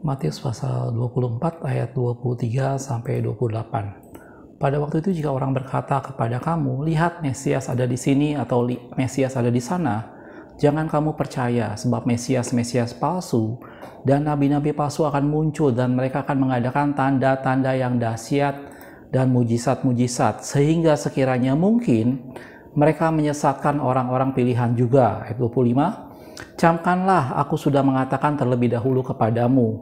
Matius pasal 24 ayat 23 sampai 28. Pada waktu itu jika orang berkata kepada kamu, lihat Mesias ada di sini atau Mesias ada di sana, jangan kamu percaya sebab Mesias-Mesias palsu dan nabi-nabi palsu akan muncul dan mereka akan mengadakan tanda-tanda yang dahsyat dan mujizat-mujizat sehingga sekiranya mungkin mereka menyesatkan orang-orang pilihan juga. Ayat 25, Camkanlah, aku sudah mengatakan terlebih dahulu kepadamu.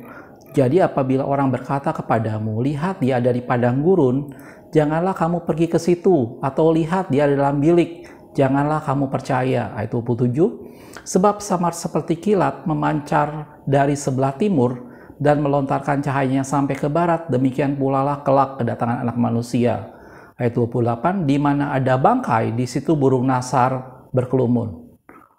Jadi apabila orang berkata kepadamu, lihat dia ada di padang gurun, janganlah kamu pergi ke situ, atau lihat dia di dalam bilik, janganlah kamu percaya. Ayat 27. Sebab samar seperti kilat memancar dari sebelah timur dan melontarkan cahayanya sampai ke barat, demikian pula lah kelak kedatangan anak manusia. Ayat 28, di mana ada bangkai, di situ burung nasar berkelumun.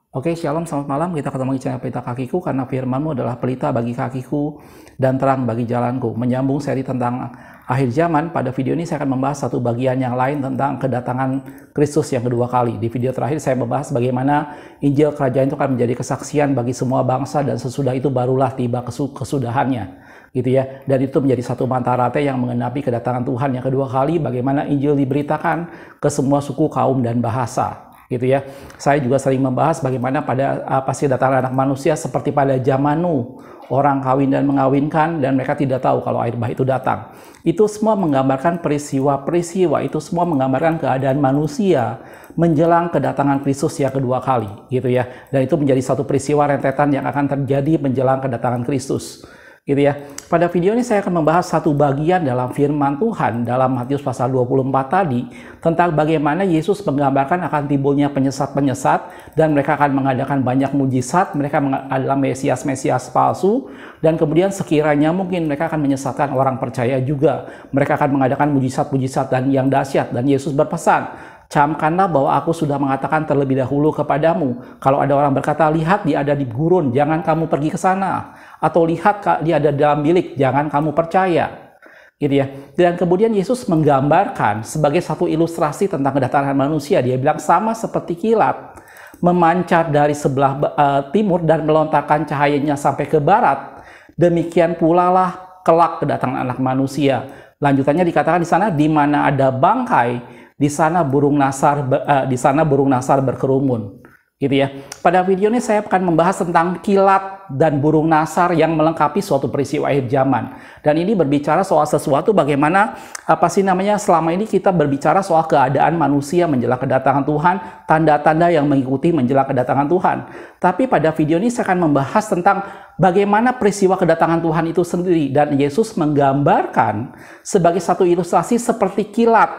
Oke, Shalom, selamat malam. Kita ketemu di channel Pelita Kakiku karena firmanmu adalah pelita bagi kakiku dan terang bagi jalanku. Menyambung seri tentang akhir zaman, pada video ini saya akan membahas satu bagian yang lain tentang kedatangan Kristus yang kedua kali. Di video terakhir saya membahas bagaimana Injil Kerajaan itu akan menjadi kesaksian bagi semua bangsa dan sesudah itu barulah tiba kesudahannya. Gitu ya. Dan itu menjadi satu mantarate yang mengenapi kedatangan Tuhan yang kedua kali, bagaimana Injil diberitakan ke semua suku, kaum, dan bahasa gitu ya. Saya juga sering membahas bagaimana pada apa uh, sih datar anak manusia seperti pada zaman zamanu orang kawin dan mengawinkan dan mereka tidak tahu kalau air bah itu datang. Itu semua menggambarkan peristiwa-peristiwa, itu semua menggambarkan keadaan manusia menjelang kedatangan Kristus yang kedua kali gitu ya. Dan itu menjadi satu peristiwa rentetan yang akan terjadi menjelang kedatangan Kristus gitu ya. Pada video ini saya akan membahas satu bagian dalam firman Tuhan dalam Matius pasal 24 tadi tentang bagaimana Yesus menggambarkan akan timbulnya penyesat-penyesat dan mereka akan mengadakan banyak mujizat, mereka adalah mesias-mesias palsu dan kemudian sekiranya mungkin mereka akan menyesatkan orang percaya juga. Mereka akan mengadakan mujizat-mujizat dan yang dahsyat dan Yesus berpesan, camkanlah bahwa aku sudah mengatakan terlebih dahulu kepadamu. Kalau ada orang berkata, lihat dia ada di gurun, jangan kamu pergi ke sana atau lihat dia ada dalam bilik, jangan kamu percaya. Gitu ya. Dan kemudian Yesus menggambarkan sebagai satu ilustrasi tentang kedatangan manusia. Dia bilang sama seperti kilat memancar dari sebelah uh, timur dan melontarkan cahayanya sampai ke barat. Demikian pula lah kelak kedatangan anak manusia. Lanjutannya dikatakan di sana di mana ada bangkai, di sana burung nasar uh, di sana burung nasar berkerumun gitu ya. Pada video ini saya akan membahas tentang kilat dan burung nasar yang melengkapi suatu peristiwa akhir zaman. Dan ini berbicara soal sesuatu bagaimana apa sih namanya selama ini kita berbicara soal keadaan manusia menjelang kedatangan Tuhan, tanda-tanda yang mengikuti menjelang kedatangan Tuhan. Tapi pada video ini saya akan membahas tentang bagaimana peristiwa kedatangan Tuhan itu sendiri dan Yesus menggambarkan sebagai satu ilustrasi seperti kilat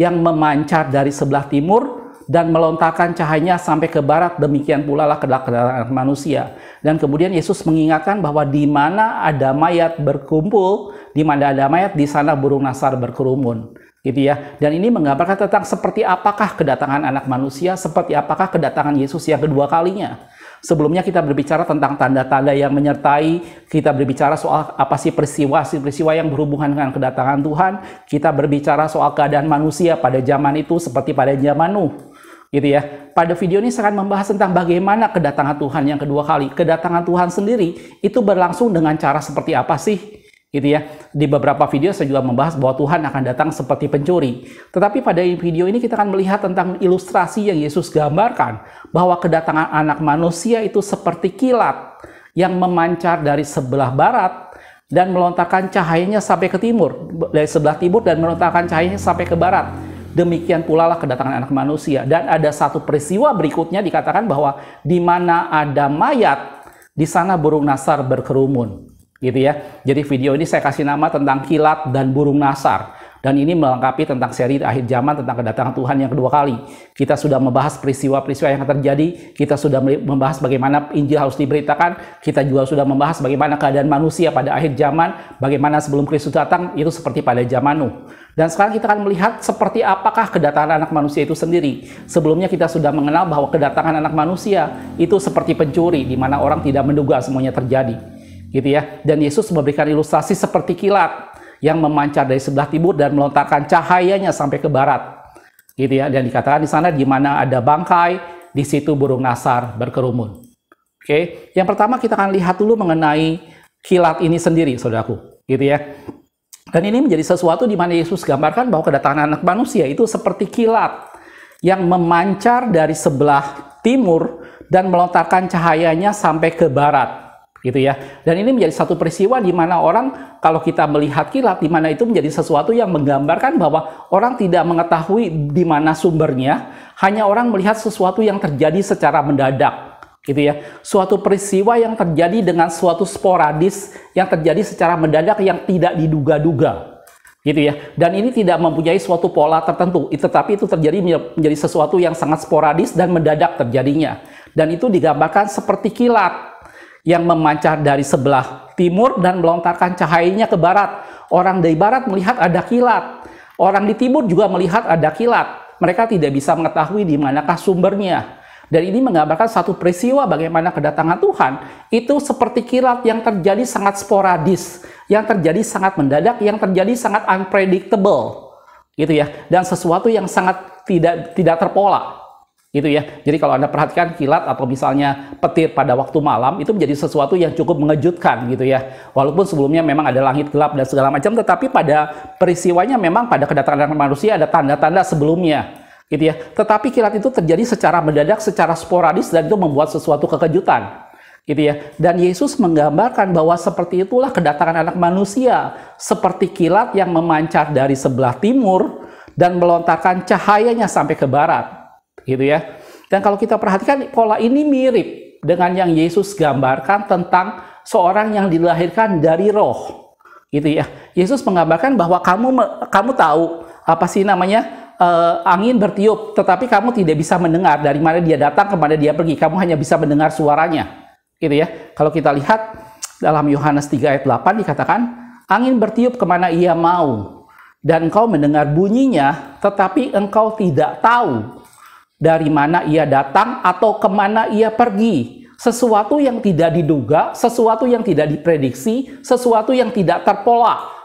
yang memancar dari sebelah timur dan melontarkan cahayanya sampai ke barat demikian pula lah kedatangan manusia dan kemudian Yesus mengingatkan bahwa di mana ada mayat berkumpul di mana ada mayat di sana burung nasar berkerumun gitu ya dan ini menggambarkan tentang seperti apakah kedatangan anak manusia seperti apakah kedatangan Yesus yang kedua kalinya Sebelumnya kita berbicara tentang tanda-tanda yang menyertai, kita berbicara soal apa sih peristiwa-peristiwa yang berhubungan dengan kedatangan Tuhan, kita berbicara soal keadaan manusia pada zaman itu seperti pada zaman Nuh gitu ya. Pada video ini saya akan membahas tentang bagaimana kedatangan Tuhan yang kedua kali. Kedatangan Tuhan sendiri itu berlangsung dengan cara seperti apa sih? Gitu ya. Di beberapa video saya juga membahas bahwa Tuhan akan datang seperti pencuri. Tetapi pada video ini kita akan melihat tentang ilustrasi yang Yesus gambarkan bahwa kedatangan anak manusia itu seperti kilat yang memancar dari sebelah barat dan melontarkan cahayanya sampai ke timur, dari sebelah timur dan melontarkan cahayanya sampai ke barat demikian pula lah kedatangan anak manusia. Dan ada satu peristiwa berikutnya dikatakan bahwa di mana ada mayat, di sana burung nasar berkerumun. Gitu ya. Jadi video ini saya kasih nama tentang kilat dan burung nasar. Dan ini melengkapi tentang seri akhir zaman tentang kedatangan Tuhan yang kedua kali. Kita sudah membahas peristiwa-peristiwa yang terjadi, kita sudah membahas bagaimana Injil harus diberitakan, kita juga sudah membahas bagaimana keadaan manusia pada akhir zaman, bagaimana sebelum Kristus datang itu seperti pada zaman Nuh. Dan sekarang kita akan melihat seperti apakah kedatangan anak manusia itu sendiri. Sebelumnya kita sudah mengenal bahwa kedatangan anak manusia itu seperti pencuri di mana orang tidak menduga semuanya terjadi. Gitu ya. Dan Yesus memberikan ilustrasi seperti kilat yang memancar dari sebelah timur dan melontarkan cahayanya sampai ke barat. Gitu ya, dan dikatakan di sana di mana ada bangkai, di situ burung nasar berkerumun. Oke, yang pertama kita akan lihat dulu mengenai kilat ini sendiri, saudaraku. Gitu ya. Dan ini menjadi sesuatu di mana Yesus gambarkan bahwa kedatangan anak manusia itu seperti kilat yang memancar dari sebelah timur dan melontarkan cahayanya sampai ke barat gitu ya. Dan ini menjadi satu peristiwa di mana orang kalau kita melihat kilat di mana itu menjadi sesuatu yang menggambarkan bahwa orang tidak mengetahui di mana sumbernya, hanya orang melihat sesuatu yang terjadi secara mendadak gitu ya. Suatu peristiwa yang terjadi dengan suatu sporadis yang terjadi secara mendadak yang tidak diduga-duga gitu ya. Dan ini tidak mempunyai suatu pola tertentu, tetapi itu terjadi menjadi sesuatu yang sangat sporadis dan mendadak terjadinya. Dan itu digambarkan seperti kilat yang memancar dari sebelah timur dan melontarkan cahayanya ke barat. Orang dari barat melihat ada kilat. Orang di timur juga melihat ada kilat. Mereka tidak bisa mengetahui di manakah sumbernya. Dan ini menggambarkan satu peristiwa bagaimana kedatangan Tuhan itu seperti kilat yang terjadi sangat sporadis, yang terjadi sangat mendadak, yang terjadi sangat unpredictable. Gitu ya. Dan sesuatu yang sangat tidak tidak terpola. Itu ya. Jadi kalau Anda perhatikan kilat atau misalnya petir pada waktu malam itu menjadi sesuatu yang cukup mengejutkan gitu ya. Walaupun sebelumnya memang ada langit gelap dan segala macam tetapi pada peristiwanya memang pada kedatangan anak manusia ada tanda-tanda sebelumnya gitu ya. Tetapi kilat itu terjadi secara mendadak, secara sporadis dan itu membuat sesuatu kekejutan gitu ya. Dan Yesus menggambarkan bahwa seperti itulah kedatangan anak manusia, seperti kilat yang memancar dari sebelah timur dan melontarkan cahayanya sampai ke barat. Gitu ya. Dan kalau kita perhatikan pola ini mirip dengan yang Yesus gambarkan tentang seorang yang dilahirkan dari roh. Gitu ya. Yesus menggambarkan bahwa kamu kamu tahu apa sih namanya uh, angin bertiup, tetapi kamu tidak bisa mendengar dari mana dia datang, kemana dia pergi. Kamu hanya bisa mendengar suaranya. Gitu ya. Kalau kita lihat dalam Yohanes 3 ayat 8 dikatakan, angin bertiup kemana ia mau, dan engkau mendengar bunyinya, tetapi engkau tidak tahu dari mana ia datang atau kemana ia pergi. Sesuatu yang tidak diduga, sesuatu yang tidak diprediksi, sesuatu yang tidak terpola.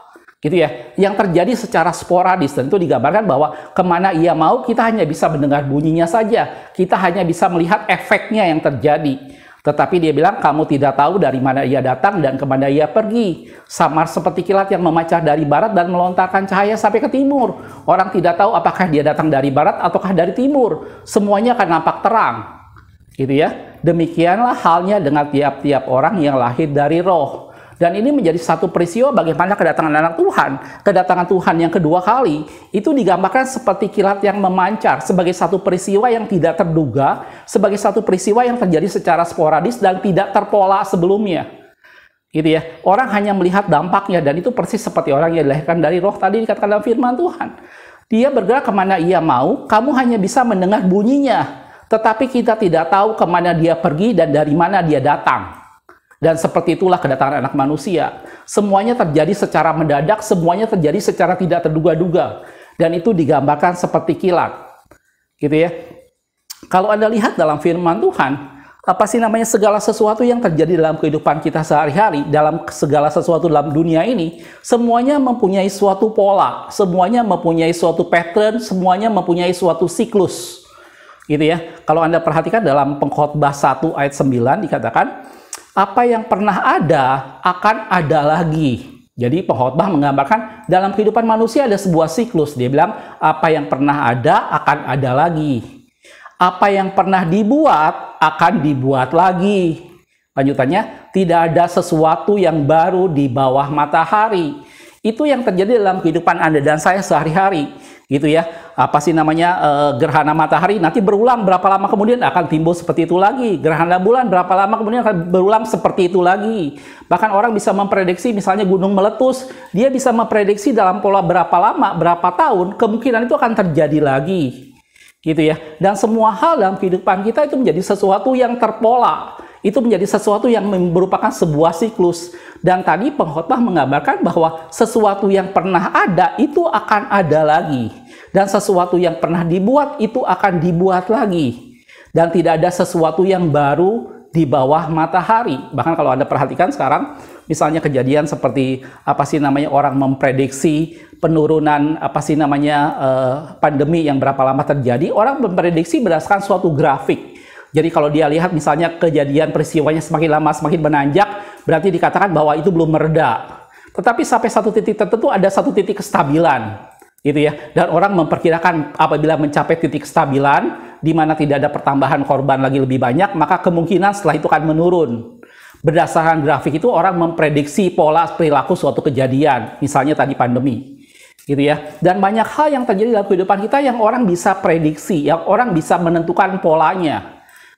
Gitu ya, yang terjadi secara sporadis. Tentu digambarkan bahwa kemana ia mau, kita hanya bisa mendengar bunyinya saja. Kita hanya bisa melihat efeknya yang terjadi. Tetapi dia bilang kamu tidak tahu dari mana ia datang dan kemana ia pergi. Samar seperti kilat yang memecah dari barat dan melontarkan cahaya sampai ke timur. Orang tidak tahu apakah dia datang dari barat ataukah dari timur. Semuanya akan nampak terang. Gitu ya. Demikianlah halnya dengan tiap-tiap orang yang lahir dari roh. Dan ini menjadi satu peristiwa bagaimana kedatangan anak Tuhan. Kedatangan Tuhan yang kedua kali itu digambarkan seperti kilat yang memancar sebagai satu peristiwa yang tidak terduga, sebagai satu peristiwa yang terjadi secara sporadis dan tidak terpola sebelumnya gitu ya. Orang hanya melihat dampaknya dan itu persis seperti orang yang dilahirkan dari roh tadi dikatakan dalam firman Tuhan. Dia bergerak kemana ia mau, kamu hanya bisa mendengar bunyinya. Tetapi kita tidak tahu kemana dia pergi dan dari mana dia datang. Dan seperti itulah kedatangan anak manusia. Semuanya terjadi secara mendadak, semuanya terjadi secara tidak terduga-duga. Dan itu digambarkan seperti kilat. Gitu ya. Kalau Anda lihat dalam firman Tuhan, apa sih namanya segala sesuatu yang terjadi dalam kehidupan kita sehari-hari, dalam segala sesuatu dalam dunia ini, semuanya mempunyai suatu pola, semuanya mempunyai suatu pattern, semuanya mempunyai suatu siklus. Gitu ya. Kalau Anda perhatikan dalam pengkhotbah 1 ayat 9 dikatakan, apa yang pernah ada akan ada lagi. Jadi pengkhotbah menggambarkan dalam kehidupan manusia ada sebuah siklus. Dia bilang apa yang pernah ada akan ada lagi. Apa yang pernah dibuat akan dibuat lagi. Lanjutannya, tidak ada sesuatu yang baru di bawah matahari. Itu yang terjadi dalam kehidupan Anda dan saya sehari-hari gitu ya apa sih namanya e, gerhana matahari nanti berulang berapa lama kemudian akan timbul seperti itu lagi gerhana bulan berapa lama kemudian akan berulang seperti itu lagi bahkan orang bisa memprediksi misalnya gunung meletus dia bisa memprediksi dalam pola berapa lama berapa tahun kemungkinan itu akan terjadi lagi gitu ya dan semua hal dalam kehidupan kita itu menjadi sesuatu yang terpola itu menjadi sesuatu yang merupakan sebuah siklus. Dan tadi pengkhotbah menggambarkan bahwa sesuatu yang pernah ada itu akan ada lagi. Dan sesuatu yang pernah dibuat itu akan dibuat lagi. Dan tidak ada sesuatu yang baru di bawah matahari. Bahkan kalau Anda perhatikan sekarang, misalnya kejadian seperti apa sih namanya orang memprediksi penurunan apa sih namanya eh, pandemi yang berapa lama terjadi, orang memprediksi berdasarkan suatu grafik. Jadi kalau dia lihat misalnya kejadian peristiwanya semakin lama semakin menanjak, berarti dikatakan bahwa itu belum mereda. Tetapi sampai satu titik tertentu ada satu titik kestabilan gitu ya. Dan orang memperkirakan apabila mencapai titik stabilan di mana tidak ada pertambahan korban lagi lebih banyak, maka kemungkinan setelah itu akan menurun. Berdasarkan grafik itu orang memprediksi pola perilaku suatu kejadian, misalnya tadi pandemi. Gitu ya. Dan banyak hal yang terjadi dalam kehidupan kita yang orang bisa prediksi, yang orang bisa menentukan polanya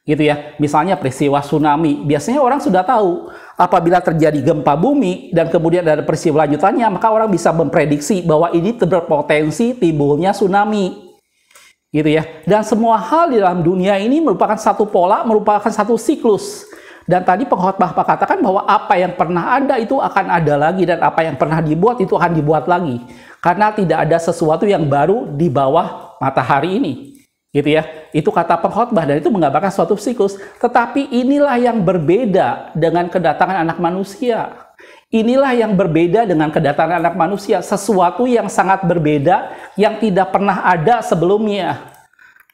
gitu ya. Misalnya peristiwa tsunami, biasanya orang sudah tahu apabila terjadi gempa bumi dan kemudian ada peristiwa lanjutannya, maka orang bisa memprediksi bahwa ini berpotensi timbulnya tsunami. Gitu ya. Dan semua hal di dalam dunia ini merupakan satu pola, merupakan satu siklus. Dan tadi pengkhotbah katakan bahwa apa yang pernah ada itu akan ada lagi dan apa yang pernah dibuat itu akan dibuat lagi. Karena tidak ada sesuatu yang baru di bawah matahari ini gitu ya. Itu kata pengkhotbah dan itu menggambarkan suatu siklus. Tetapi inilah yang berbeda dengan kedatangan anak manusia. Inilah yang berbeda dengan kedatangan anak manusia, sesuatu yang sangat berbeda yang tidak pernah ada sebelumnya.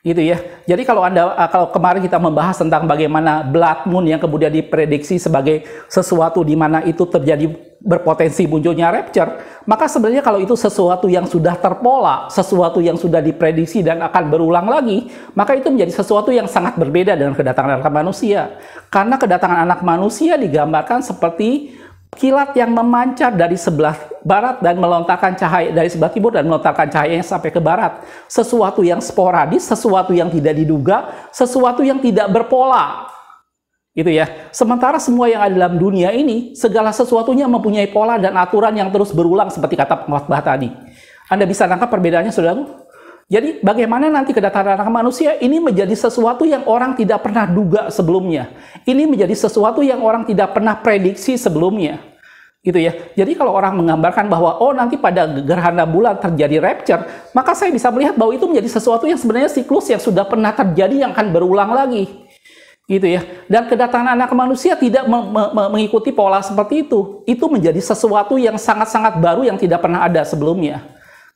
Gitu ya. Jadi kalau Anda eh, kalau kemarin kita membahas tentang bagaimana blood moon yang kemudian diprediksi sebagai sesuatu di mana itu terjadi berpotensi munculnya rapture, maka sebenarnya kalau itu sesuatu yang sudah terpola, sesuatu yang sudah diprediksi dan akan berulang lagi, maka itu menjadi sesuatu yang sangat berbeda dengan kedatangan anak manusia. Karena kedatangan anak manusia digambarkan seperti kilat yang memancar dari sebelah barat dan melontarkan cahaya dari sebelah timur dan melontarkan cahayanya sampai ke barat. Sesuatu yang sporadis, sesuatu yang tidak diduga, sesuatu yang tidak berpola, Gitu ya. Sementara semua yang ada dalam dunia ini, segala sesuatunya mempunyai pola dan aturan yang terus berulang seperti kata pengkhotbah tadi. Anda bisa nangkap perbedaannya, saudara? Jadi bagaimana nanti kedatangan anak manusia ini menjadi sesuatu yang orang tidak pernah duga sebelumnya. Ini menjadi sesuatu yang orang tidak pernah prediksi sebelumnya. Gitu ya. Jadi kalau orang menggambarkan bahwa oh nanti pada gerhana bulan terjadi rapture, maka saya bisa melihat bahwa itu menjadi sesuatu yang sebenarnya siklus yang sudah pernah terjadi yang akan berulang lagi gitu ya. Dan kedatangan anak manusia tidak me me mengikuti pola seperti itu. Itu menjadi sesuatu yang sangat-sangat baru yang tidak pernah ada sebelumnya.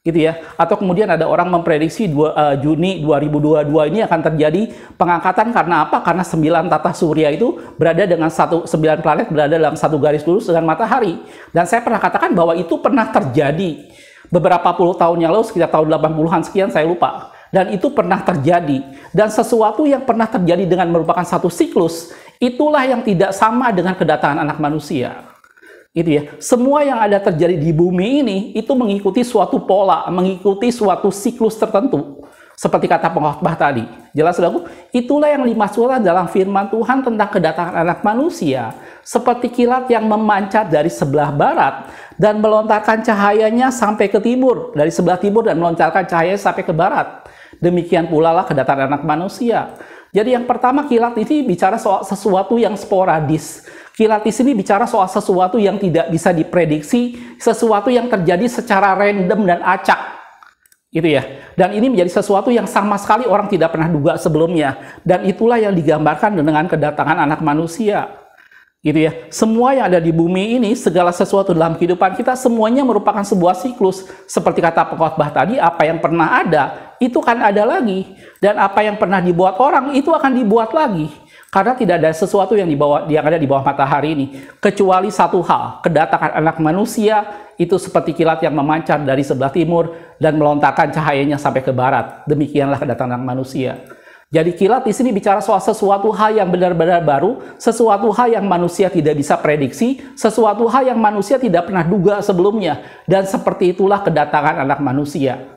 Gitu ya. Atau kemudian ada orang memprediksi 2, uh, eh, Juni 2022 ini akan terjadi pengangkatan karena apa? Karena 9 tata surya itu berada dengan satu 9 planet berada dalam satu garis lurus dengan matahari. Dan saya pernah katakan bahwa itu pernah terjadi beberapa puluh tahun yang lalu sekitar tahun 80-an sekian saya lupa dan itu pernah terjadi dan sesuatu yang pernah terjadi dengan merupakan satu siklus itulah yang tidak sama dengan kedatangan anak manusia itu ya semua yang ada terjadi di bumi ini itu mengikuti suatu pola mengikuti suatu siklus tertentu seperti kata pengkhotbah tadi jelas aku itulah yang dimaksudkan dalam firman Tuhan tentang kedatangan anak manusia seperti kilat yang memancar dari sebelah barat dan melontarkan cahayanya sampai ke timur dari sebelah timur dan melontarkan cahayanya sampai ke barat Demikian pula lah kedatangan anak manusia. Jadi yang pertama kilat ini bicara soal sesuatu yang sporadis. Kilat di sini bicara soal sesuatu yang tidak bisa diprediksi, sesuatu yang terjadi secara random dan acak. Gitu ya. Dan ini menjadi sesuatu yang sama sekali orang tidak pernah duga sebelumnya. Dan itulah yang digambarkan dengan kedatangan anak manusia gitu ya. Semua yang ada di bumi ini, segala sesuatu dalam kehidupan kita semuanya merupakan sebuah siklus. Seperti kata pengkhotbah tadi, apa yang pernah ada itu kan ada lagi. Dan apa yang pernah dibuat orang, itu akan dibuat lagi. Karena tidak ada sesuatu yang, dibawa, yang ada di bawah matahari ini. Kecuali satu hal, kedatangan anak manusia itu seperti kilat yang memancar dari sebelah timur dan melontarkan cahayanya sampai ke barat. Demikianlah kedatangan anak manusia. Jadi kilat di sini bicara soal sesuatu hal yang benar-benar baru, sesuatu hal yang manusia tidak bisa prediksi, sesuatu hal yang manusia tidak pernah duga sebelumnya. Dan seperti itulah kedatangan anak manusia.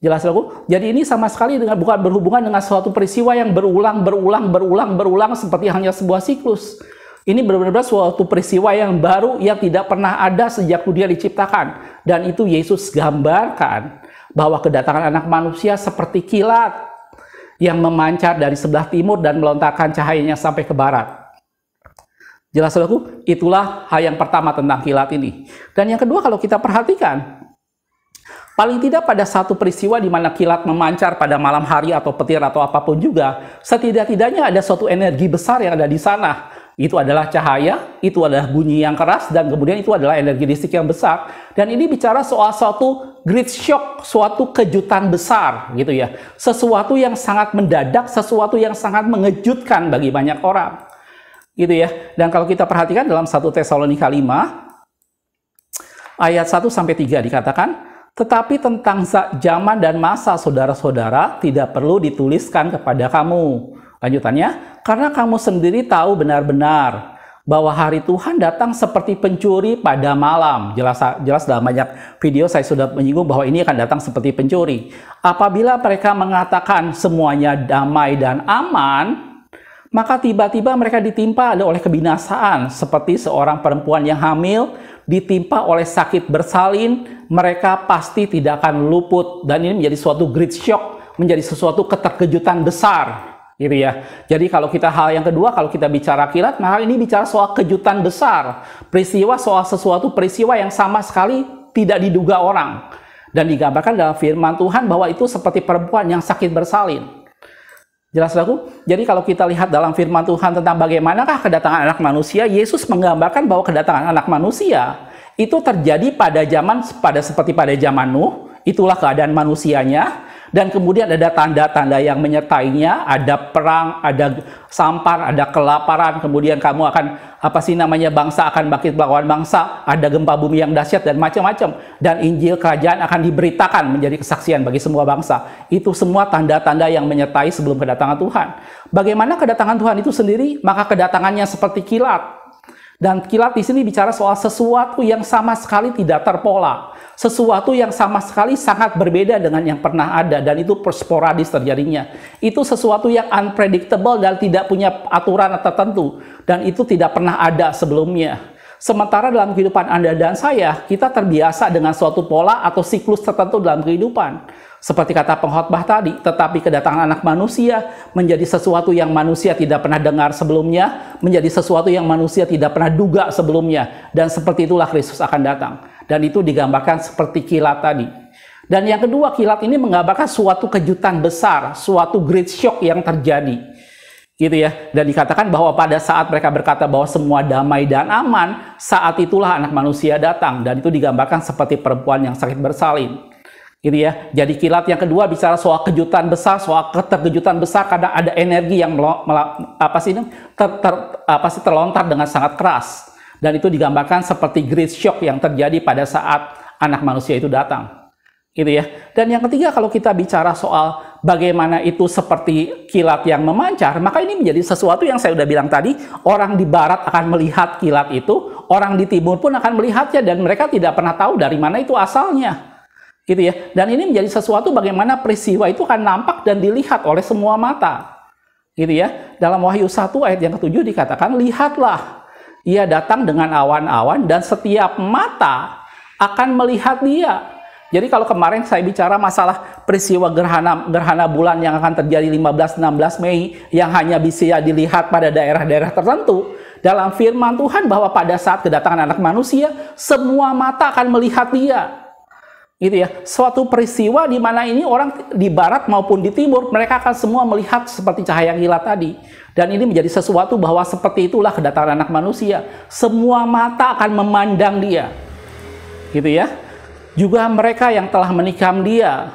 Jelas aku. Jadi ini sama sekali dengan bukan berhubungan dengan suatu peristiwa yang berulang, berulang, berulang, berulang seperti hanya sebuah siklus. Ini benar-benar suatu peristiwa yang baru yang tidak pernah ada sejak dunia diciptakan. Dan itu Yesus gambarkan bahwa kedatangan anak manusia seperti kilat yang memancar dari sebelah timur dan melontarkan cahayanya sampai ke barat. Jelas aku, Itulah hal yang pertama tentang kilat ini. Dan yang kedua kalau kita perhatikan, Paling tidak pada satu peristiwa di mana kilat memancar pada malam hari atau petir atau apapun juga, setidak-tidaknya ada suatu energi besar yang ada di sana. Itu adalah cahaya, itu adalah bunyi yang keras, dan kemudian itu adalah energi listrik yang besar. Dan ini bicara soal suatu great shock, suatu kejutan besar gitu ya. Sesuatu yang sangat mendadak, sesuatu yang sangat mengejutkan bagi banyak orang. Gitu ya. Dan kalau kita perhatikan dalam satu Tesalonika 5, ayat 1 sampai 3 dikatakan, tetapi tentang zaman dan masa saudara-saudara tidak perlu dituliskan kepada kamu. Lanjutannya, karena kamu sendiri tahu benar-benar bahwa hari Tuhan datang seperti pencuri pada malam. Jelas jelas dalam banyak video saya sudah menyinggung bahwa ini akan datang seperti pencuri. Apabila mereka mengatakan semuanya damai dan aman, maka tiba-tiba mereka ditimpa oleh kebinasaan seperti seorang perempuan yang hamil ditimpa oleh sakit bersalin, mereka pasti tidak akan luput dan ini menjadi suatu great shock, menjadi sesuatu keterkejutan besar gitu ya. Jadi kalau kita hal yang kedua kalau kita bicara kilat, maka nah ini bicara soal kejutan besar, peristiwa soal sesuatu peristiwa yang sama sekali tidak diduga orang dan digambarkan dalam firman Tuhan bahwa itu seperti perempuan yang sakit bersalin. Jelas aku? Jadi kalau kita lihat dalam firman Tuhan tentang bagaimanakah kedatangan anak manusia, Yesus menggambarkan bahwa kedatangan anak manusia itu terjadi pada zaman pada seperti pada zaman Nuh, itulah keadaan manusianya dan kemudian ada tanda-tanda yang menyertainya, ada perang, ada sampar, ada kelaparan, kemudian kamu akan apa sih namanya bangsa akan bangkit melawan bangsa, ada gempa bumi yang dahsyat dan macam-macam dan Injil kerajaan akan diberitakan menjadi kesaksian bagi semua bangsa. Itu semua tanda-tanda yang menyertai sebelum kedatangan Tuhan. Bagaimana kedatangan Tuhan itu sendiri? Maka kedatangannya seperti kilat, dan kilat di sini bicara soal sesuatu yang sama sekali tidak terpola. Sesuatu yang sama sekali sangat berbeda dengan yang pernah ada dan itu persporadis terjadinya. Itu sesuatu yang unpredictable dan tidak punya aturan tertentu dan itu tidak pernah ada sebelumnya. Sementara dalam kehidupan Anda dan saya, kita terbiasa dengan suatu pola atau siklus tertentu dalam kehidupan. Seperti kata pengkhotbah tadi, tetapi kedatangan anak manusia menjadi sesuatu yang manusia tidak pernah dengar sebelumnya, menjadi sesuatu yang manusia tidak pernah duga sebelumnya. Dan seperti itulah Kristus akan datang. Dan itu digambarkan seperti kilat tadi. Dan yang kedua, kilat ini menggambarkan suatu kejutan besar, suatu great shock yang terjadi gitu ya. Dan dikatakan bahwa pada saat mereka berkata bahwa semua damai dan aman, saat itulah anak manusia datang dan itu digambarkan seperti perempuan yang sakit bersalin gitu ya. Jadi kilat yang kedua bicara soal kejutan besar, soal keterkejutan besar kadang ada energi yang melo, apa sih ini ter, ter, apa sih terlontar dengan sangat keras dan itu digambarkan seperti great shock yang terjadi pada saat anak manusia itu datang. Gitu ya. Dan yang ketiga kalau kita bicara soal bagaimana itu seperti kilat yang memancar, maka ini menjadi sesuatu yang saya sudah bilang tadi, orang di barat akan melihat kilat itu, orang di timur pun akan melihatnya dan mereka tidak pernah tahu dari mana itu asalnya gitu ya. Dan ini menjadi sesuatu bagaimana peristiwa itu akan nampak dan dilihat oleh semua mata. Gitu ya. Dalam Wahyu 1 ayat yang ketujuh dikatakan, "Lihatlah, ia datang dengan awan-awan dan setiap mata akan melihat dia." Jadi kalau kemarin saya bicara masalah peristiwa gerhana gerhana bulan yang akan terjadi 15-16 Mei yang hanya bisa dilihat pada daerah-daerah tertentu, dalam firman Tuhan bahwa pada saat kedatangan anak manusia, semua mata akan melihat dia gitu ya suatu peristiwa di mana ini orang di barat maupun di timur mereka akan semua melihat seperti cahaya kilat tadi dan ini menjadi sesuatu bahwa seperti itulah kedatangan anak manusia semua mata akan memandang dia gitu ya juga mereka yang telah menikam dia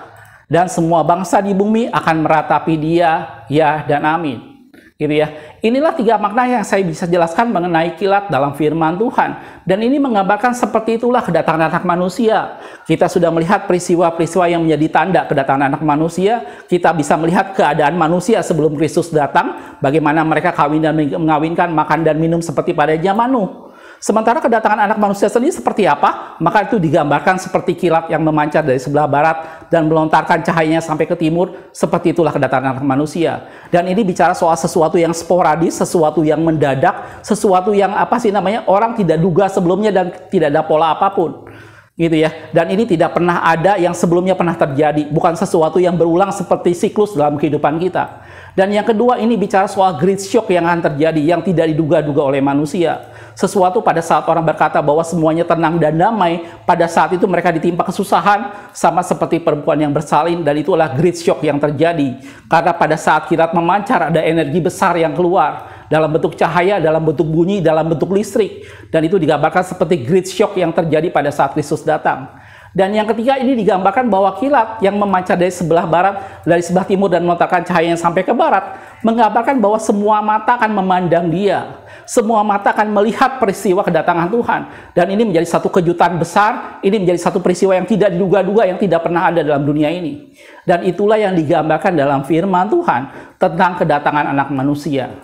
dan semua bangsa di bumi akan meratapi dia ya dan amin gitu ya. Inilah tiga makna yang saya bisa jelaskan mengenai kilat dalam firman Tuhan. Dan ini menggambarkan seperti itulah kedatangan anak manusia. Kita sudah melihat peristiwa-peristiwa yang menjadi tanda kedatangan anak manusia. Kita bisa melihat keadaan manusia sebelum Kristus datang, bagaimana mereka kawin dan mengawinkan, makan dan minum seperti pada zaman Nuh. Sementara kedatangan anak manusia sendiri seperti apa? Maka itu digambarkan seperti kilat yang memancar dari sebelah barat dan melontarkan cahayanya sampai ke timur. Seperti itulah kedatangan anak manusia. Dan ini bicara soal sesuatu yang sporadis, sesuatu yang mendadak, sesuatu yang apa sih namanya? Orang tidak duga sebelumnya dan tidak ada pola apapun gitu ya. Dan ini tidak pernah ada yang sebelumnya pernah terjadi, bukan sesuatu yang berulang seperti siklus dalam kehidupan kita. Dan yang kedua ini bicara soal great shock yang akan terjadi yang tidak diduga-duga oleh manusia. Sesuatu pada saat orang berkata bahwa semuanya tenang dan damai, pada saat itu mereka ditimpa kesusahan sama seperti perempuan yang bersalin dan itulah great shock yang terjadi. Karena pada saat kirat memancar ada energi besar yang keluar dalam bentuk cahaya, dalam bentuk bunyi, dalam bentuk listrik dan itu digambarkan seperti great shock yang terjadi pada saat Kristus datang. Dan yang ketiga ini digambarkan bahwa kilat yang memancar dari sebelah barat, dari sebelah timur dan cahaya yang sampai ke barat, menggambarkan bahwa semua mata akan memandang dia. Semua mata akan melihat peristiwa kedatangan Tuhan. Dan ini menjadi satu kejutan besar, ini menjadi satu peristiwa yang tidak diduga-duga, yang tidak pernah ada dalam dunia ini. Dan itulah yang digambarkan dalam firman Tuhan tentang kedatangan anak manusia.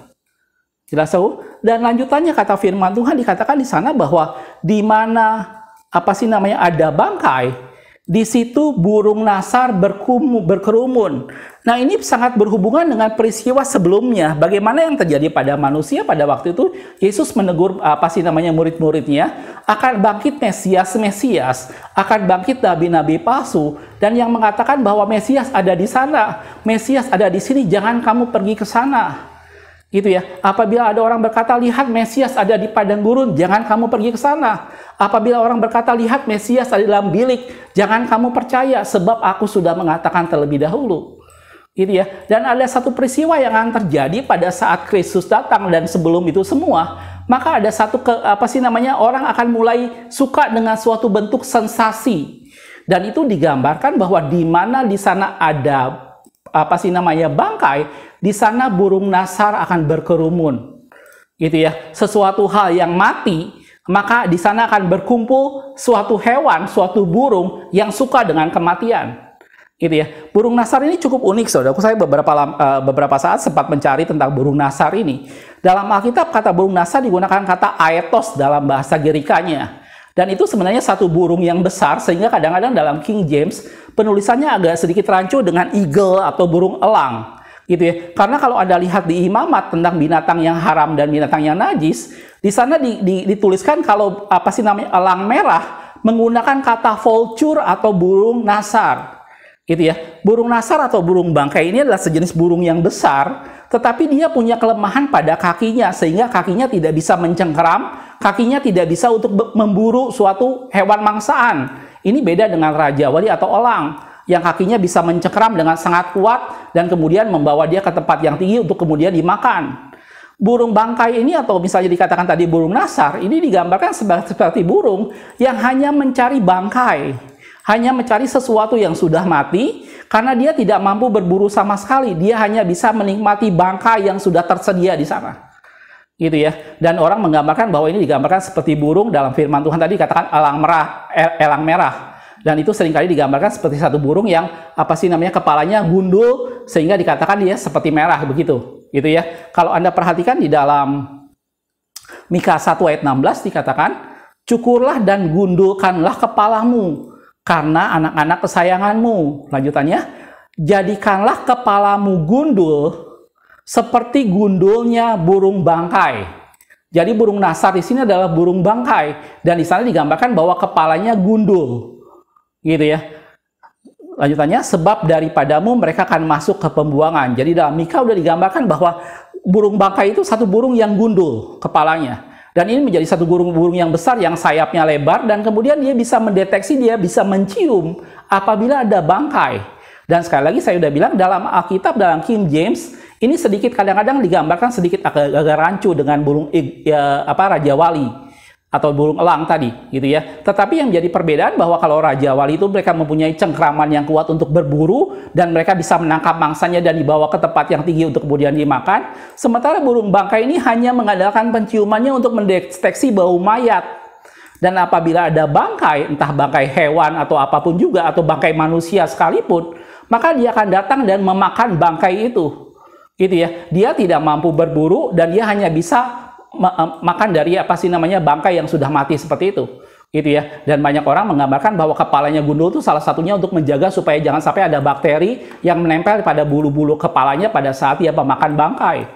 Jelas tahu? Dan lanjutannya kata firman Tuhan dikatakan di sana bahwa di mana apa sih namanya ada bangkai di situ burung nasar berkumu, berkerumun. Nah ini sangat berhubungan dengan peristiwa sebelumnya. Bagaimana yang terjadi pada manusia pada waktu itu? Yesus menegur apa sih namanya murid-muridnya akan bangkit Mesias Mesias, akan bangkit nabi-nabi palsu dan yang mengatakan bahwa Mesias ada di sana, Mesias ada di sini, jangan kamu pergi ke sana. Itu ya. Apabila ada orang berkata, lihat Mesias ada di padang gurun, jangan kamu pergi ke sana. Apabila orang berkata, lihat Mesias ada di dalam bilik, jangan kamu percaya, sebab aku sudah mengatakan terlebih dahulu. Itu ya. Dan ada satu peristiwa yang akan terjadi pada saat Kristus datang dan sebelum itu semua, maka ada satu ke, apa sih namanya orang akan mulai suka dengan suatu bentuk sensasi. Dan itu digambarkan bahwa di mana di sana ada apa sih namanya bangkai, di sana burung nasar akan berkerumun. Gitu ya. Sesuatu hal yang mati, maka di sana akan berkumpul suatu hewan, suatu burung yang suka dengan kematian. Gitu ya. Burung nasar ini cukup unik, saudaraku Saya beberapa eh, beberapa saat sempat mencari tentang burung nasar ini. Dalam Alkitab kata burung nasar digunakan kata aetos dalam bahasa Gerikanya. Dan itu sebenarnya satu burung yang besar sehingga kadang-kadang dalam King James penulisannya agak sedikit rancu dengan eagle atau burung elang. Gitu ya. Karena kalau Anda lihat di imamat tentang binatang yang haram dan binatang yang najis, di sana di, di, dituliskan kalau ah, apa sih namanya elang merah menggunakan kata vulture atau burung nasar. Gitu ya. Burung nasar atau burung bangkai ini adalah sejenis burung yang besar tetapi dia punya kelemahan pada kakinya sehingga kakinya tidak bisa mencengkeram, kakinya tidak bisa untuk memburu suatu hewan mangsaan. Ini beda dengan raja wali atau elang yang kakinya bisa mencengkeram dengan sangat kuat dan kemudian membawa dia ke tempat yang tinggi untuk kemudian dimakan. Burung bangkai ini atau misalnya dikatakan tadi burung nasar, ini digambarkan seperti burung yang hanya mencari bangkai hanya mencari sesuatu yang sudah mati karena dia tidak mampu berburu sama sekali. Dia hanya bisa menikmati bangka yang sudah tersedia di sana. Gitu ya. Dan orang menggambarkan bahwa ini digambarkan seperti burung dalam firman Tuhan tadi katakan elang merah, er, elang merah. Dan itu seringkali digambarkan seperti satu burung yang apa sih namanya kepalanya gundul sehingga dikatakan dia seperti merah begitu. Gitu ya. Kalau Anda perhatikan di dalam Mika 1 ayat 16 dikatakan, "Cukurlah dan gundulkanlah kepalamu karena anak-anak kesayanganmu. Lanjutannya, jadikanlah kepalamu gundul seperti gundulnya burung bangkai. Jadi burung nasar di sini adalah burung bangkai dan di sana digambarkan bahwa kepalanya gundul. Gitu ya. Lanjutannya, sebab daripadamu mereka akan masuk ke pembuangan. Jadi dalam Mika sudah digambarkan bahwa burung bangkai itu satu burung yang gundul kepalanya. Dan ini menjadi satu burung-burung yang besar yang sayapnya lebar dan kemudian dia bisa mendeteksi, dia bisa mencium apabila ada bangkai. Dan sekali lagi saya sudah bilang dalam Alkitab, dalam King James, ini sedikit kadang-kadang digambarkan sedikit agak, agak rancu dengan burung ya, apa Raja Wali atau burung elang tadi gitu ya. Tetapi yang menjadi perbedaan bahwa kalau raja wali itu mereka mempunyai cengkraman yang kuat untuk berburu dan mereka bisa menangkap mangsanya dan dibawa ke tempat yang tinggi untuk kemudian dimakan. Sementara burung bangkai ini hanya mengandalkan penciumannya untuk mendeteksi bau mayat. Dan apabila ada bangkai, entah bangkai hewan atau apapun juga atau bangkai manusia sekalipun, maka dia akan datang dan memakan bangkai itu. Gitu ya. Dia tidak mampu berburu dan dia hanya bisa ma makan dari apa sih namanya bangkai yang sudah mati seperti itu gitu ya dan banyak orang menggambarkan bahwa kepalanya gundul itu salah satunya untuk menjaga supaya jangan sampai ada bakteri yang menempel pada bulu-bulu kepalanya pada saat ia memakan bangkai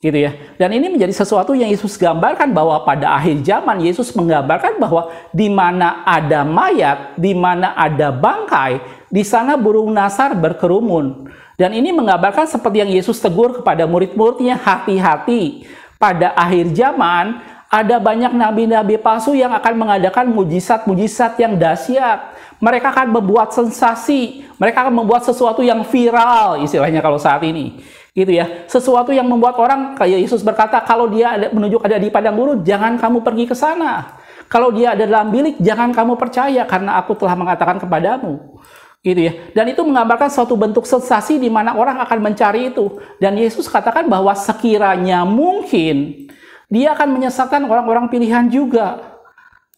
gitu ya dan ini menjadi sesuatu yang Yesus gambarkan bahwa pada akhir zaman Yesus menggambarkan bahwa di mana ada mayat di mana ada bangkai di sana burung nasar berkerumun dan ini menggambarkan seperti yang Yesus tegur kepada murid-muridnya hati-hati pada akhir zaman ada banyak nabi-nabi palsu yang akan mengadakan mujizat-mujizat yang dahsyat. Mereka akan membuat sensasi, mereka akan membuat sesuatu yang viral istilahnya kalau saat ini. Gitu ya. Sesuatu yang membuat orang kayak Yesus berkata kalau dia ada, menunjuk ada di padang gurun, jangan kamu pergi ke sana. Kalau dia ada dalam bilik, jangan kamu percaya karena aku telah mengatakan kepadamu gitu ya. Dan itu menggambarkan suatu bentuk sensasi di mana orang akan mencari itu. Dan Yesus katakan bahwa sekiranya mungkin dia akan menyesatkan orang-orang pilihan juga.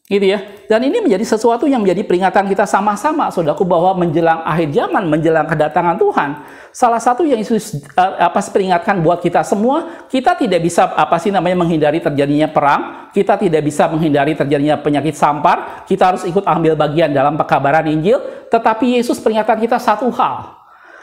Gitu ya. Dan ini menjadi sesuatu yang menjadi peringatan kita sama-sama, saudaraku, bahwa menjelang akhir zaman, menjelang kedatangan Tuhan, salah satu yang Yesus eh, apa peringatkan buat kita semua, kita tidak bisa apa sih namanya menghindari terjadinya perang, kita tidak bisa menghindari terjadinya penyakit sampar, kita harus ikut ambil bagian dalam pekabaran Injil, tetapi Yesus peringatan kita satu hal,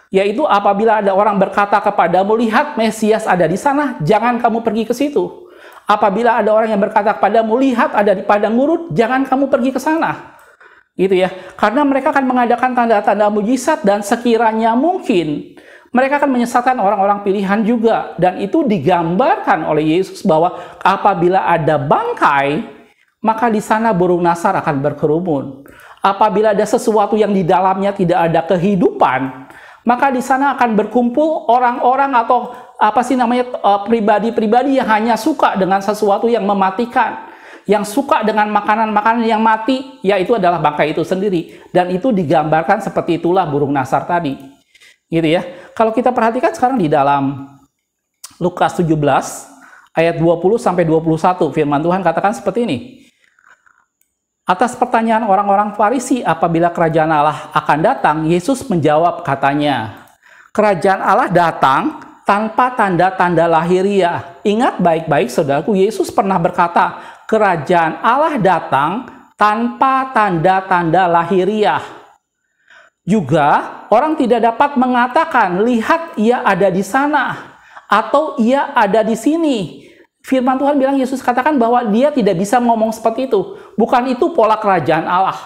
yaitu apabila ada orang berkata kepadamu, lihat Mesias ada di sana, jangan kamu pergi ke situ. Apabila ada orang yang berkata kepadamu, lihat ada di padang gurun, jangan kamu pergi ke sana. Gitu ya. Karena mereka akan mengadakan tanda-tanda mujizat dan sekiranya mungkin mereka akan menyesatkan orang-orang pilihan juga dan itu digambarkan oleh Yesus bahwa apabila ada bangkai maka di sana burung nasar akan berkerumun. Apabila ada sesuatu yang di dalamnya tidak ada kehidupan, maka di sana akan berkumpul orang-orang atau apa sih namanya eh, pribadi-pribadi yang hanya suka dengan sesuatu yang mematikan, yang suka dengan makanan-makanan yang mati, yaitu adalah bangkai itu sendiri. Dan itu digambarkan seperti itulah burung nasar tadi. Gitu ya. Kalau kita perhatikan sekarang di dalam Lukas 17 ayat 20 sampai 21 firman Tuhan katakan seperti ini. Atas pertanyaan orang-orang Farisi apabila kerajaan Allah akan datang, Yesus menjawab katanya, "Kerajaan Allah datang tanpa tanda-tanda lahiriah. Ingat baik-baik saudaraku, Yesus pernah berkata, kerajaan Allah datang tanpa tanda-tanda lahiriah. Juga orang tidak dapat mengatakan, lihat ia ada di sana atau ia ada di sini. Firman Tuhan bilang Yesus katakan bahwa dia tidak bisa ngomong seperti itu. Bukan itu pola kerajaan Allah.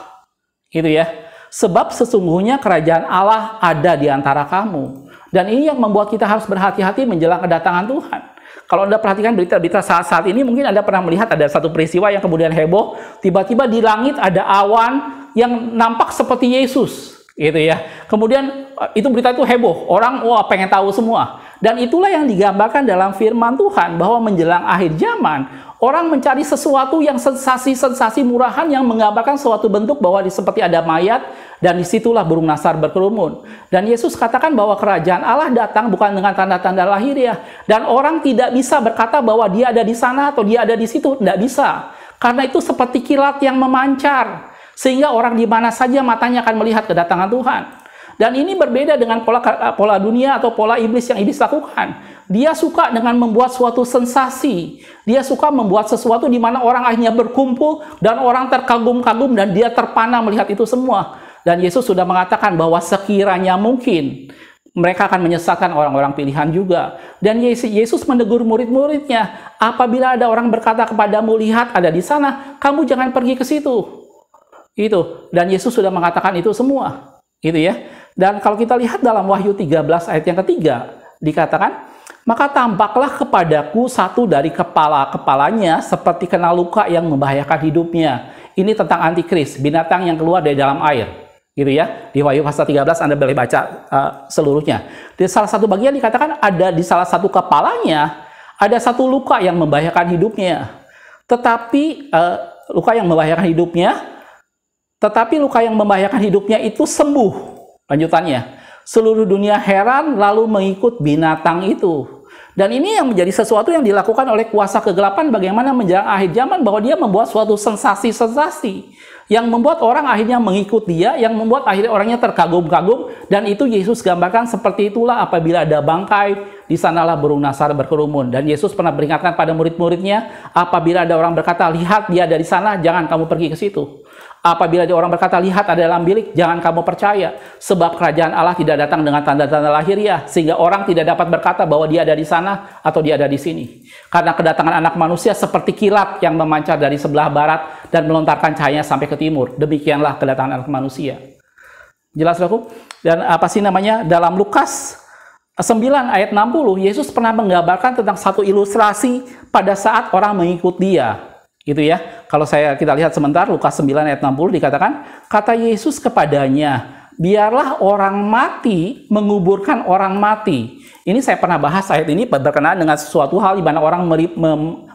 Gitu ya. Sebab sesungguhnya kerajaan Allah ada di antara kamu. Dan ini yang membuat kita harus berhati-hati menjelang kedatangan Tuhan. Kalau Anda perhatikan berita-berita saat-saat ini, mungkin Anda pernah melihat ada satu peristiwa yang kemudian heboh, tiba-tiba di langit ada awan yang nampak seperti Yesus, gitu ya. Kemudian eh, itu berita itu heboh, orang wah pengen tahu semua. Dan itulah yang digambarkan dalam firman Tuhan bahwa menjelang akhir zaman, orang mencari sesuatu yang sensasi-sensasi murahan yang menggambarkan suatu bentuk bahwa di seperti ada mayat dan disitulah burung nasar berkerumun. Dan Yesus katakan bahwa kerajaan Allah datang bukan dengan tanda-tanda lahir ya Dan orang tidak bisa berkata bahwa dia ada di sana atau dia ada di situ. Tidak bisa. Karena itu seperti kilat yang memancar. Sehingga orang di mana saja matanya akan melihat kedatangan Tuhan. Dan ini berbeda dengan pola eh, pola dunia atau pola iblis yang iblis lakukan. Dia suka dengan membuat suatu sensasi. Dia suka membuat sesuatu di mana orang akhirnya berkumpul dan orang terkagum-kagum dan dia terpana melihat itu semua. Dan Yesus sudah mengatakan bahwa sekiranya mungkin mereka akan menyesatkan orang-orang pilihan juga. Dan Yesus menegur murid-muridnya, apabila ada orang berkata kepadamu, lihat ada di sana, kamu jangan pergi ke situ. Itu. Dan Yesus sudah mengatakan itu semua. Gitu ya. Dan kalau kita lihat dalam Wahyu 13 ayat yang ketiga, dikatakan, maka tampaklah kepadaku satu dari kepala-kepalanya seperti kena luka yang membahayakan hidupnya. Ini tentang antikris, binatang yang keluar dari dalam air. Gitu ya. Di Wahyu pasal 13 Anda boleh baca uh, seluruhnya. Di salah satu bagian dikatakan ada di salah satu kepalanya ada satu luka yang membahayakan hidupnya. Tetapi uh, luka yang membahayakan hidupnya tetapi luka yang membahayakan hidupnya itu sembuh Lanjutannya, seluruh dunia heran lalu mengikut binatang itu. Dan ini yang menjadi sesuatu yang dilakukan oleh kuasa kegelapan bagaimana menjelang akhir zaman bahwa dia membuat suatu sensasi-sensasi yang membuat orang akhirnya mengikut dia, yang membuat akhirnya orangnya terkagum-kagum dan itu Yesus gambarkan seperti itulah apabila ada bangkai, di sanalah burung nasar berkerumun. Dan Yesus pernah beringatkan pada murid-muridnya, apabila ada orang berkata, lihat dia dari sana, jangan kamu pergi ke situ. Apabila ada orang berkata, lihat ada dalam bilik, jangan kamu percaya. Sebab kerajaan Allah tidak datang dengan tanda-tanda lahiriah, sehingga orang tidak dapat berkata bahwa dia ada di sana atau dia ada di sini. Karena kedatangan anak manusia seperti kilat yang memancar dari sebelah barat dan melontarkan cahaya sampai ke timur. Demikianlah kedatangan anak manusia. Jelas aku? Dan apa sih namanya? Dalam Lukas 9 ayat 60, Yesus pernah menggambarkan tentang satu ilustrasi pada saat orang mengikut dia. Itu ya. Kalau saya kita lihat sebentar Lukas 9 ayat 60 dikatakan kata Yesus kepadanya, "Biarlah orang mati menguburkan orang mati." Ini saya pernah bahas ayat ini berkenaan dengan sesuatu hal di mana orang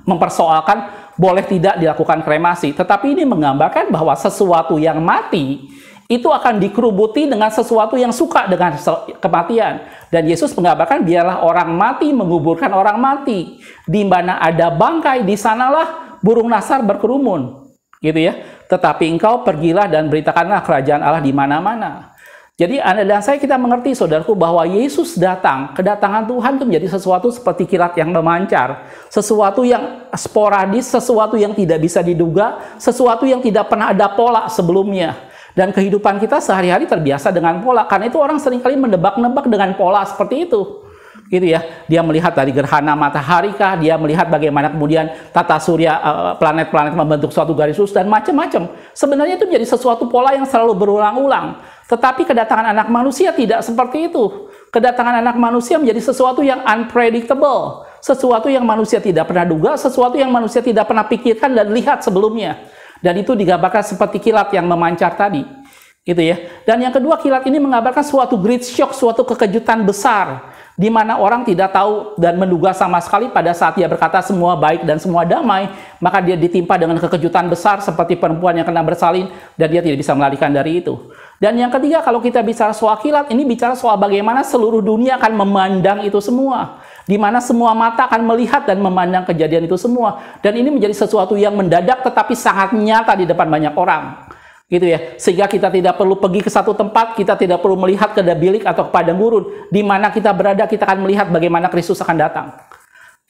mempersoalkan boleh tidak dilakukan kremasi, tetapi ini menggambarkan bahwa sesuatu yang mati itu akan dikerubuti dengan sesuatu yang suka dengan kematian. Dan Yesus menggambarkan biarlah orang mati menguburkan orang mati. Di mana ada bangkai, di sanalah burung nasar berkerumun, gitu ya. Tetapi engkau pergilah dan beritakanlah kerajaan Allah di mana-mana. Jadi Anda dan saya kita mengerti saudaraku bahwa Yesus datang, kedatangan Tuhan itu menjadi sesuatu seperti kilat yang memancar, sesuatu yang sporadis, sesuatu yang tidak bisa diduga, sesuatu yang tidak pernah ada pola sebelumnya. Dan kehidupan kita sehari-hari terbiasa dengan pola, karena itu orang seringkali mendebak-nebak dengan pola seperti itu gitu ya. Dia melihat dari gerhana matahari kah, dia melihat bagaimana kemudian tata surya eh, planet-planet membentuk suatu garis lurus dan macam-macam. Sebenarnya itu menjadi sesuatu pola yang selalu berulang-ulang. Tetapi kedatangan anak manusia tidak seperti itu. Kedatangan anak manusia menjadi sesuatu yang unpredictable, sesuatu yang manusia tidak pernah duga, sesuatu yang manusia tidak pernah pikirkan dan lihat sebelumnya. Dan itu digambarkan seperti kilat yang memancar tadi. Gitu ya. Dan yang kedua, kilat ini mengabarkan suatu great shock, suatu kekejutan besar di mana orang tidak tahu dan menduga sama sekali pada saat dia berkata semua baik dan semua damai, maka dia ditimpa dengan kekejutan besar seperti perempuan yang kena bersalin dan dia tidak bisa melarikan dari itu. Dan yang ketiga, kalau kita bicara soal kilat, ini bicara soal bagaimana seluruh dunia akan memandang itu semua. Di mana semua mata akan melihat dan memandang kejadian itu semua. Dan ini menjadi sesuatu yang mendadak tetapi sangat nyata di depan banyak orang gitu ya sehingga kita tidak perlu pergi ke satu tempat kita tidak perlu melihat ke bilik atau ke padang gurun di mana kita berada kita akan melihat bagaimana Kristus akan datang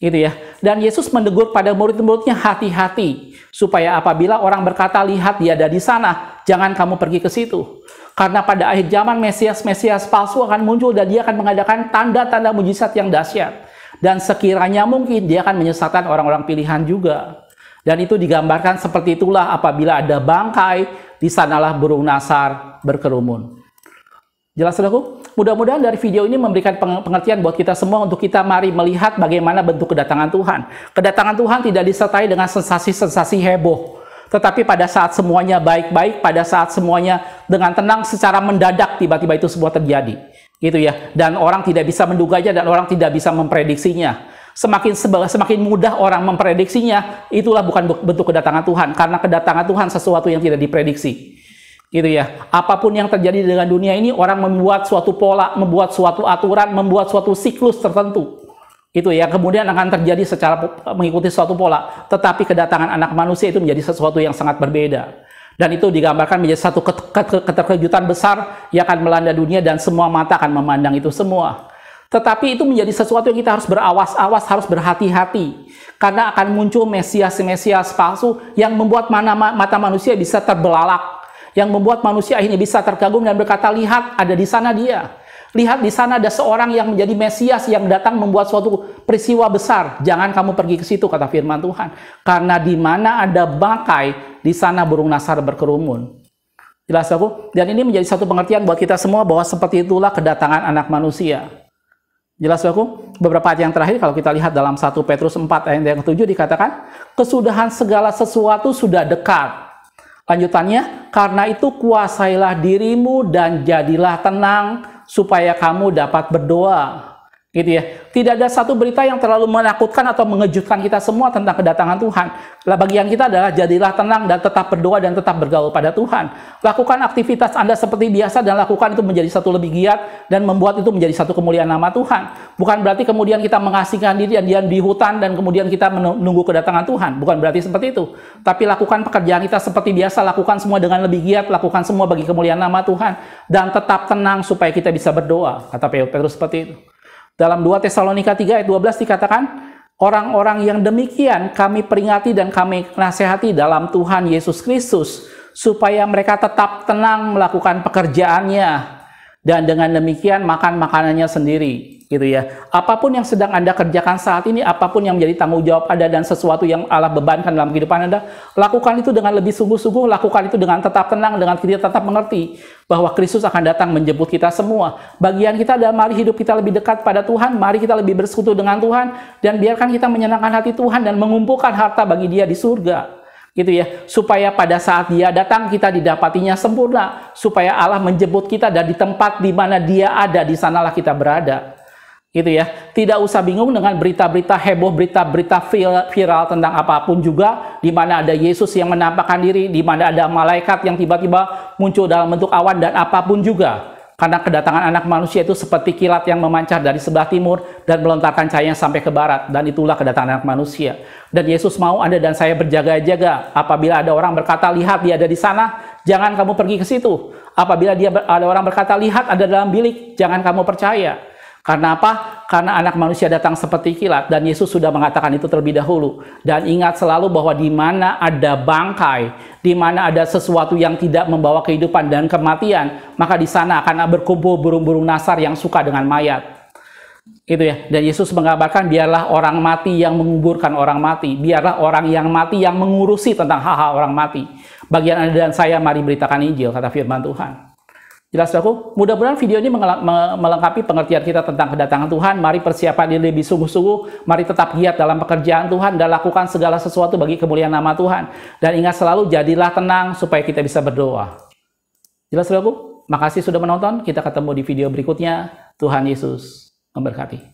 gitu ya dan Yesus menegur pada murid-muridnya hati-hati supaya apabila orang berkata lihat dia ada di sana jangan kamu pergi ke situ karena pada akhir zaman Mesias-Mesias palsu akan muncul dan dia akan mengadakan tanda-tanda mujizat yang dahsyat dan sekiranya mungkin dia akan menyesatkan orang-orang pilihan juga dan itu digambarkan seperti itulah apabila ada bangkai, di sanalah burung nasar berkerumun. Jelas sudah Mudah-mudahan dari video ini memberikan pengertian buat kita semua untuk kita mari melihat bagaimana bentuk kedatangan Tuhan. Kedatangan Tuhan tidak disertai dengan sensasi-sensasi heboh. Tetapi pada saat semuanya baik-baik, pada saat semuanya dengan tenang secara mendadak tiba-tiba itu semua terjadi. Gitu ya. Dan orang tidak bisa menduganya dan orang tidak bisa memprediksinya semakin semakin mudah orang memprediksinya, itulah bukan bentuk kedatangan Tuhan karena kedatangan Tuhan sesuatu yang tidak diprediksi. Gitu ya. Apapun yang terjadi dengan dunia ini orang membuat suatu pola, membuat suatu aturan, membuat suatu siklus tertentu. Itu ya, kemudian akan terjadi secara mengikuti suatu pola. Tetapi kedatangan anak manusia itu menjadi sesuatu yang sangat berbeda dan itu digambarkan menjadi satu keterkejutan besar yang akan melanda dunia dan semua mata akan memandang itu semua tetapi itu menjadi sesuatu yang kita harus berawas-awas, harus berhati-hati. Karena akan muncul mesias-mesias palsu yang membuat mana mata manusia bisa terbelalak. Yang membuat manusia akhirnya bisa terkagum dan berkata, lihat ada di sana dia. Lihat di sana ada seorang yang menjadi mesias yang datang membuat suatu peristiwa besar. Jangan kamu pergi ke situ, kata firman Tuhan. Karena di mana ada bangkai, di sana burung nasar berkerumun. Jelas aku? Dan ini menjadi satu pengertian buat kita semua bahwa seperti itulah kedatangan anak manusia. Jelas aku? Beberapa ayat yang terakhir kalau kita lihat dalam 1 Petrus 4 ayat yang ketujuh dikatakan, kesudahan segala sesuatu sudah dekat. Lanjutannya, karena itu kuasailah dirimu dan jadilah tenang supaya kamu dapat berdoa gitu ya. Tidak ada satu berita yang terlalu menakutkan atau mengejutkan kita semua tentang kedatangan Tuhan. Lah yang kita adalah jadilah tenang dan tetap berdoa dan tetap bergaul pada Tuhan. Lakukan aktivitas Anda seperti biasa dan lakukan itu menjadi satu lebih giat dan membuat itu menjadi satu kemuliaan nama Tuhan. Bukan berarti kemudian kita mengasingkan diri dan diam di hutan dan kemudian kita menunggu kedatangan Tuhan. Bukan berarti seperti itu. Tapi lakukan pekerjaan kita seperti biasa, lakukan semua dengan lebih giat, lakukan semua bagi kemuliaan nama Tuhan dan tetap tenang supaya kita bisa berdoa. Kata Petrus seperti itu. Dalam 2 Tesalonika 3 ayat 12 dikatakan, orang-orang yang demikian kami peringati dan kami nasihati dalam Tuhan Yesus Kristus supaya mereka tetap tenang melakukan pekerjaannya dan dengan demikian makan makanannya sendiri gitu ya. Apapun yang sedang Anda kerjakan saat ini, apapun yang menjadi tanggung jawab Anda dan sesuatu yang Allah bebankan dalam kehidupan Anda, lakukan itu dengan lebih sungguh-sungguh, lakukan itu dengan tetap tenang, dengan kita tetap mengerti bahwa Kristus akan datang menjemput kita semua. Bagian kita adalah mari hidup kita lebih dekat pada Tuhan, mari kita lebih bersekutu dengan Tuhan dan biarkan kita menyenangkan hati Tuhan dan mengumpulkan harta bagi Dia di surga gitu ya supaya pada saat dia datang kita didapatinya sempurna supaya Allah menjemput kita dan di tempat di mana dia ada di sanalah kita berada gitu ya tidak usah bingung dengan berita-berita heboh berita-berita viral tentang apapun juga di mana ada Yesus yang menampakkan diri di mana ada malaikat yang tiba-tiba muncul dalam bentuk awan dan apapun juga karena kedatangan anak manusia itu seperti kilat yang memancar dari sebelah timur dan melontarkan cahaya sampai ke barat. Dan itulah kedatangan anak manusia. Dan Yesus mau Anda dan saya berjaga-jaga. Apabila ada orang berkata, lihat dia ada di sana, jangan kamu pergi ke situ. Apabila dia ada orang berkata, lihat ada dalam bilik, jangan kamu percaya. Karena apa? Karena anak manusia datang seperti kilat dan Yesus sudah mengatakan itu terlebih dahulu. Dan ingat selalu bahwa di mana ada bangkai, di mana ada sesuatu yang tidak membawa kehidupan dan kematian, maka di sana akan berkumpul burung-burung nasar yang suka dengan mayat. Itu ya. Dan Yesus mengabarkan biarlah orang mati yang menguburkan orang mati, biarlah orang yang mati yang mengurusi tentang hal-hal orang mati. Bagian Anda dan saya mari beritakan Injil kata firman Tuhan. Jelas aku? Mudah-mudahan video ini melengkapi pengertian kita tentang kedatangan Tuhan. Mari persiapan diri lebih sungguh-sungguh. Mari tetap giat dalam pekerjaan Tuhan dan lakukan segala sesuatu bagi kemuliaan nama Tuhan. Dan ingat selalu jadilah tenang supaya kita bisa berdoa. Jelas aku? Makasih sudah menonton. Kita ketemu di video berikutnya. Tuhan Yesus memberkati.